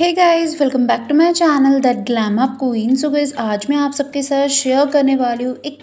hey guys welcome back to my channel the glam up queen so guys आज मैं आप सबके साथ शेयर करने वाली हूँ एक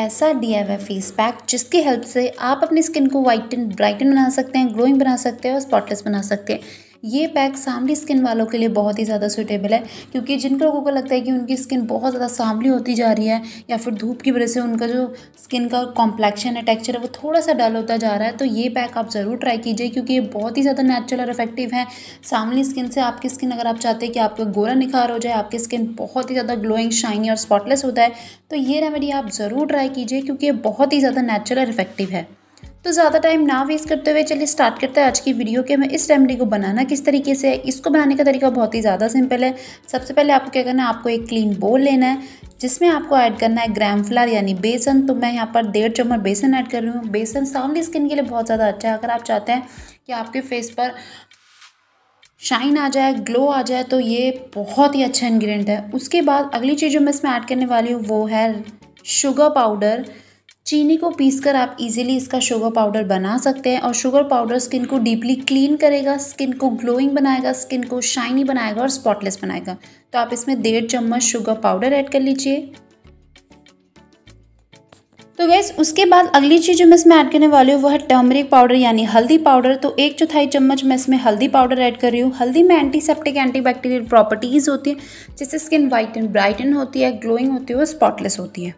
ऐसा डी फेस पैक जिसकी हेल्प से आप अपनी स्किन को वाइटन ब्राइटन बना सकते हैं ग्लोइंग बना सकते हैं और स्पॉटलेस बना सकते हैं ये पैक सांवली स्किन वालों के लिए बहुत ही ज़्यादा सूटेबल है क्योंकि जिन लोगों को लगता है कि उनकी स्किन बहुत ज़्यादा सांवली होती जा रही है या फिर धूप की वजह से उनका जो स्किन का कॉम्प्लेक्शन है टेक्चर है वो थोड़ा सा डल होता जा रहा है तो ये पैक आप ज़रूर ट्राई कीजिए क्योंकि ये बहुत ही ज़्यादा नेचुरल और इफेक्टिव है सांवली स्किन से आपकी स्किन अगर आप चाहते हैं कि आपका गोरा निखार हो जाए आपकी स्किन बहुत ही ज़्यादा ग्लोइंग शाइनी और स्पॉटलेस होता है तो ये रेमेडी आप ज़रूर ट्राई कीजिए क्योंकि ये बहुत ही ज़्यादा नेचुरल और इफेक्टिव है तो ज़्यादा टाइम ना वेस्ट करते हुए चलिए स्टार्ट करते हैं आज की वीडियो के मैं इस रेमडी को बनाना किस तरीके से है इसको बनाने का तरीका बहुत ही ज़्यादा सिंपल है सबसे पहले आपको क्या करना है आपको एक क्लीन बोल लेना है जिसमें आपको ऐड करना है ग्राम फ्लार यानी बेसन तो मैं यहाँ पर डेढ़ चम्मच बेसन ऐड कर रही हूँ बेसन साउंडली स्किन के लिए बहुत ज़्यादा अच्छा है अगर आप चाहते हैं कि आपके फेस पर शाइन आ जाए ग्लो आ जाए तो ये बहुत ही अच्छा इन्ग्रीडियंट है उसके बाद अगली चीज़ जो मैं इसमें ऐड करने वाली हूँ वो है शुगर पाउडर चीनी को पीसकर आप इजीली इसका शुगर पाउडर बना सकते हैं और शुगर पाउडर स्किन को डीपली क्लीन करेगा स्किन को ग्लोइंग बनाएगा स्किन को शाइनी बनाएगा और स्पॉटलेस बनाएगा तो आप इसमें डेढ़ चम्मच शुगर पाउडर ऐड कर लीजिए तो गैस उसके बाद अगली चीज़ जो मैं इसमें ऐड करने वाली हूँ वह है टर्मरिक पाउडर यानी हल्दी पाउडर तो एक चौथाई चम्मच मैं इसमें हल्दी पाउडर ऐड कर रही हूँ हल्दी में एंटीसेप्टिक एंटीबैक्टीरियल प्रॉपर्टीज़ होती है जिससे स्किन वाइट एंड ब्राइटन होती है ग्लोइंग होती है और स्पॉटलेस होती है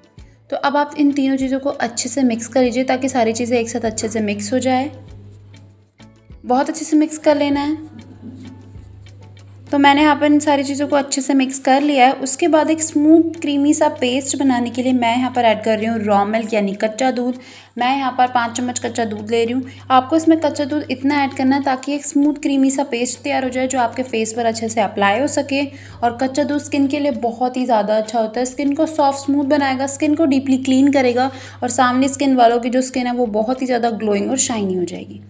तो अब आप इन तीनों चीज़ों को अच्छे से मिक्स कर लीजिए ताकि सारी चीज़ें एक साथ अच्छे से मिक्स हो जाए बहुत अच्छे से मिक्स कर लेना है तो मैंने यहाँ पर इन सारी चीज़ों को अच्छे से मिक्स कर लिया है उसके बाद एक स्मूथ क्रीमी सा पेस्ट बनाने के लिए मैं यहाँ पर ऐड कर रही हूँ रॉ मिल्क यानी कच्चा दूध मैं यहाँ पर पाँच चम्मच कच्चा दूध ले रही हूँ आपको इसमें कच्चा दूध इतना ऐड करना है ताकि एक स्मूथ क्रीमी सा पेस्ट तैयार हो जाए जो आपके फेस पर अच्छे से अप्लाई हो सके और कच्चा दूध स्किन के लिए बहुत ही ज़्यादा अच्छा होता है स्किन को सॉफ्ट स्मूथ बनाएगा स्किन को डीपली क्लीन करेगा और सामने स्किन वालों की जो स्किन है वो बहुत ही ज़्यादा ग्लोइंग और शाइनी हो जाएगी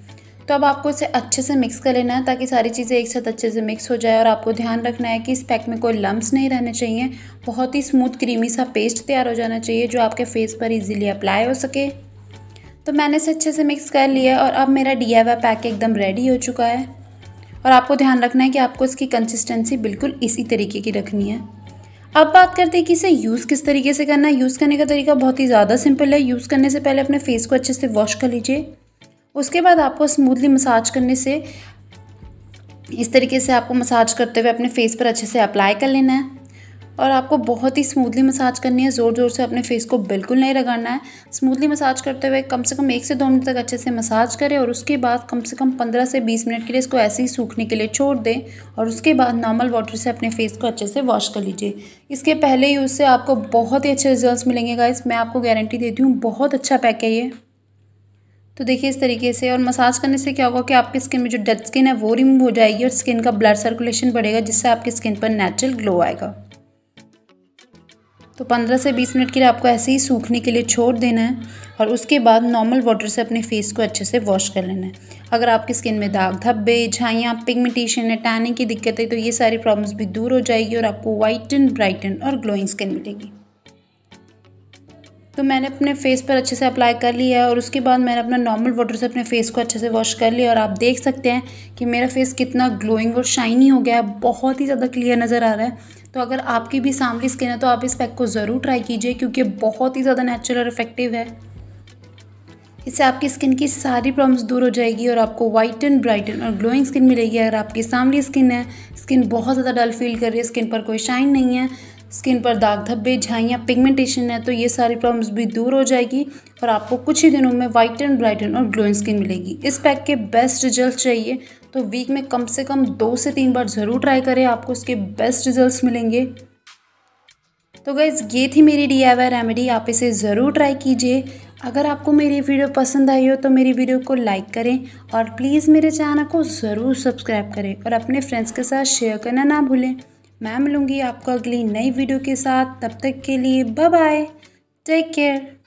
तो अब आपको इसे अच्छे से मिक्स कर लेना है ताकि सारी चीज़ें एक साथ अच्छे से मिक्स हो जाए और आपको ध्यान रखना है कि इस पैक में कोई लम्ब नहीं रहने चाहिए बहुत ही स्मूथ क्रीमी सा पेस्ट तैयार हो जाना चाहिए जो आपके फेस पर ईजिली अप्लाई हो सके तो मैंने इसे अच्छे से मिक्स कर लिया और अब मेरा डी पैक एकदम रेडी हो चुका है और आपको ध्यान रखना है कि आपको इसकी कंसिस्टेंसी बिल्कुल इसी तरीके की रखनी है अब बात करते हैं कि इसे यूज़ किस तरीके से करना है यूज़ करने का तरीका बहुत ही ज़्यादा सिंपल है यूज़ करने से पहले अपने फेस को अच्छे से वॉश कर लीजिए उसके बाद आपको स्मूथली मसाज करने से इस तरीके से आपको मसाज करते हुए अपने फेस पर अच्छे से अप्लाई कर लेना है और आपको बहुत ही स्मूथली मसाज करनी है ज़ोर ज़ोर से अपने फेस को बिल्कुल नहीं रगड़ना है स्मूथली मसाज करते हुए कम से कम एक से दो मिनट तक अच्छे से मसाज करें और उसके बाद कम से कम पंद्रह से बीस मिनट के लिए इसको ऐसे ही सूखने के लिए छोड़ दें और उसके बाद नॉर्मल वाटर से अपने फेस को अच्छे से वॉश कर लीजिए इसके पहले ही उससे आपको बहुत ही अच्छे रिजल्ट मिलेंगे गाइस मैं आपको गारंटी देती हूँ बहुत अच्छा पैक है ये तो देखिए इस तरीके से और मसाज करने से क्या होगा कि आपकी स्किन में जो डेड स्किन है वो रिमूव हो जाएगी और स्किन का ब्लड सर्कुलेशन बढ़ेगा जिससे आपकी स्किन पर नेचुरल ग्लो आएगा तो 15 से 20 मिनट के लिए आपको ऐसे ही सूखने के लिए छोड़ देना है और उसके बाद नॉर्मल वाटर से अपने फेस को अच्छे से वॉश कर लेना है अगर आपकी स्किन में दाग धब्बे झाइयाँ पिगमेंटेशन है टैनिंग की दिक्कत है तो ये सारी प्रॉब्लम्स भी दूर हो जाएगी और आपको वाइटन ब्राइटन और ग्लोइंग स्किन मिलेगी तो मैंने अपने फेस पर अच्छे से अप्लाई कर लिया है और उसके बाद मैंने अपना नॉर्मल वाटर से अपने फेस को अच्छे से वॉश कर लिया और आप देख सकते हैं कि मेरा फेस कितना ग्लोइंग और शाइनी हो गया है बहुत ही ज़्यादा क्लियर नज़र आ रहा है तो अगर आपकी भी सांवली स्किन है तो आप इस पैक को ज़रूर ट्राई कीजिए क्योंकि बहुत ही ज़्यादा नेचुरल और इफेक्टिव है इससे आपकी स्किन की सारी प्रॉब्लम्स दूर हो जाएगी और आपको एंड ब्राइटन और ग्लोइंग स्किन मिलेगी अगर आपकी सामली स्किन है स्किन बहुत ज़्यादा डल फील कर रही है स्किन पर कोई शाइन नहीं है स्किन पर दाग धब्बे झाइयाँ पिगमेंटेशन है तो ये सारी प्रॉब्लम्स भी दूर हो जाएगी और आपको कुछ ही दिनों में वाइट एंड ब्राइटन और ग्लोइंग स्किन मिलेगी इस पैक के बेस्ट रिजल्ट चाहिए तो वीक में कम से कम दो से तीन बार ज़रूर ट्राई करें आपको इसके बेस्ट रिजल्ट मिलेंगे तो गैस ये थी मेरी डी रेमेडी आप इसे ज़रूर ट्राई कीजिए अगर आपको मेरी वीडियो पसंद आई हो तो मेरी वीडियो को लाइक करें और प्लीज़ मेरे चैनल को ज़रूर सब्सक्राइब करें और अपने फ्रेंड्स के साथ शेयर करना ना भूलें मैं मिलूँगी आपको अगली नई वीडियो के साथ तब तक के लिए बाय बाय टेक केयर